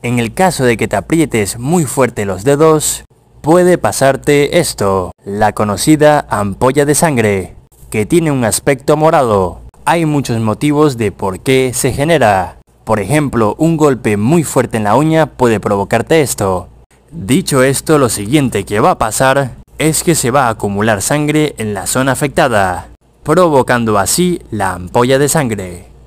En el caso de que te aprietes muy fuerte los dedos, puede pasarte esto, la conocida ampolla de sangre, que tiene un aspecto morado. Hay muchos motivos de por qué se genera. Por ejemplo, un golpe muy fuerte en la uña puede provocarte esto. Dicho esto, lo siguiente que va a pasar es que se va a acumular sangre en la zona afectada, provocando así la ampolla de sangre.